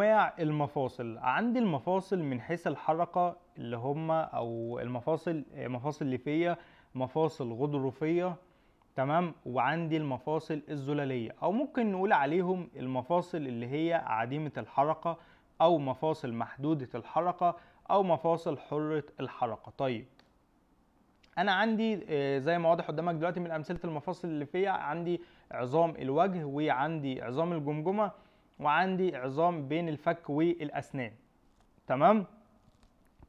انواع المفاصل عندي المفاصل من حيث الحركه اللي هم او المفاصل مفاصل ليفيه مفاصل غضروفيه تمام وعندي المفاصل الزلاليه او ممكن نقول عليهم المفاصل اللي هي عديمه الحركه او مفاصل محدوده الحركه او مفاصل حره الحركه طيب انا عندي آه، زي ما واضح قدامك دلوقتي من امثله المفاصل اللي فيها عندي عظام الوجه وعندي عظام الجمجمه وعندي عظام بين الفك والاسنان تمام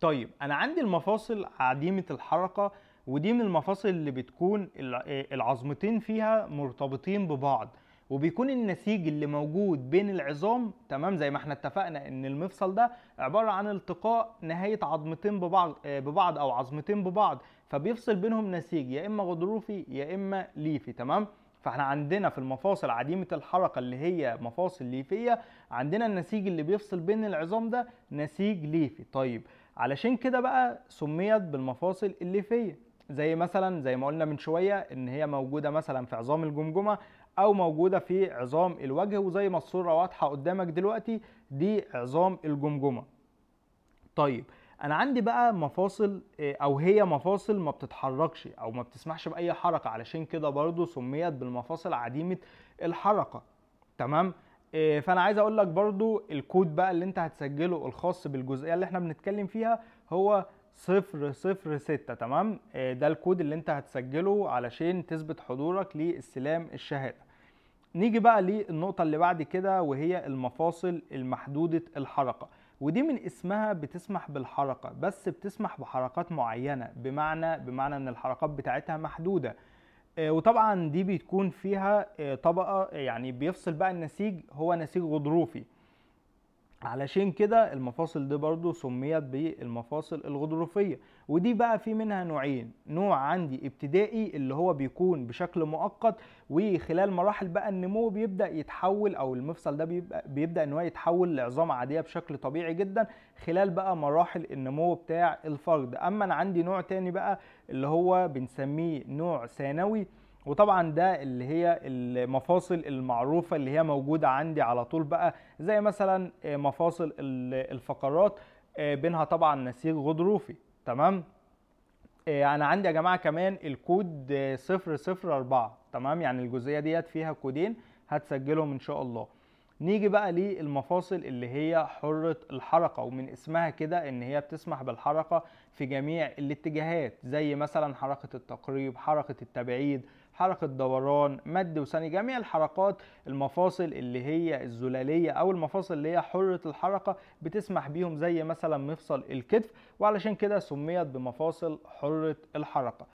طيب انا عندي المفاصل عديمه الحركه ودي من المفاصل اللي بتكون العظمتين فيها مرتبطين ببعض وبيكون النسيج اللي موجود بين العظام تمام زي ما احنا اتفقنا ان المفصل ده عباره عن التقاء نهايه عظمتين ببعض آه، ببعض او عظمتين ببعض فبيفصل بينهم نسيج يا اما غضروفي يا اما ليفي تمام فاحنا عندنا في المفاصل عديمة الحركة اللي هي مفاصل ليفية عندنا النسيج اللي بيفصل بين العظام ده نسيج ليفي طيب علشان كده بقى سميت بالمفاصل الليفية زي مثلا زي ما قلنا من شوية ان هي موجودة مثلا في عظام الجمجمة او موجودة في عظام الوجه وزي ما الصورة واضحة قدامك دلوقتي دي عظام الجمجمة طيب انا عندي بقى مفاصل آه، او هي مفاصل ما بتتحركش او ما بتسمحش باي حركه علشان كده برضو سميت بالمفاصل عديمه الحركه تمام آه، فانا عايز اقول لك برضو الكود بقى اللي انت هتسجله الخاص بالجزئيه اللي احنا بنتكلم فيها هو صفر صفر ستة تمام آه، ده الكود اللي انت هتسجله علشان تثبت حضورك لاستلام الشهاده نيجي بقى للنقطه اللي بعد كده وهي المفاصل المحدوده الحركه ودي من اسمها بتسمح بالحركة بس بتسمح بحركات معينة بمعنى بمعنى ان الحركات بتاعتها محدودة آه، وطبعا دي بتكون فيها آه، طبقة يعني بيفصل بقى النسيج هو نسيج غضروفي علشان كده المفاصل دي برضو سميت بالمفاصل الغضروفية ودي بقى في منها نوعين نوع عندي ابتدائي اللي هو بيكون بشكل مؤقت وخلال مراحل بقى النمو بيبدأ يتحول او المفصل ده بيبدأ ان هو يتحول لعظام عادية بشكل طبيعي جدا خلال بقى مراحل النمو بتاع الفرد اما انا عندي نوع تاني بقى اللي هو بنسميه نوع ثانوي وطبعا ده اللي هي المفاصل المعروفه اللي هي موجوده عندي على طول بقى زي مثلا آه، مفاصل الفقرات آه، بينها طبعا نسيج غضروفي تمام آه، انا عندي يا جماعه كمان الكود 004 تمام يعني الجزئيه ديت فيها كودين هتسجلهم ان شاء الله نيجي بقى للمفاصل اللي هي حرة الحركة ومن اسمها كده ان هي بتسمح بالحركة في جميع الاتجاهات زي مثلا حركة التقريب حركة التبعيد حركة دوران مد وثاني جميع الحركات المفاصل اللي هي الزلالية أو المفاصل اللي هي حرة الحركة بتسمح بيهم زي مثلا مفصل الكتف وعلشان كده سميت بمفاصل حرة الحركة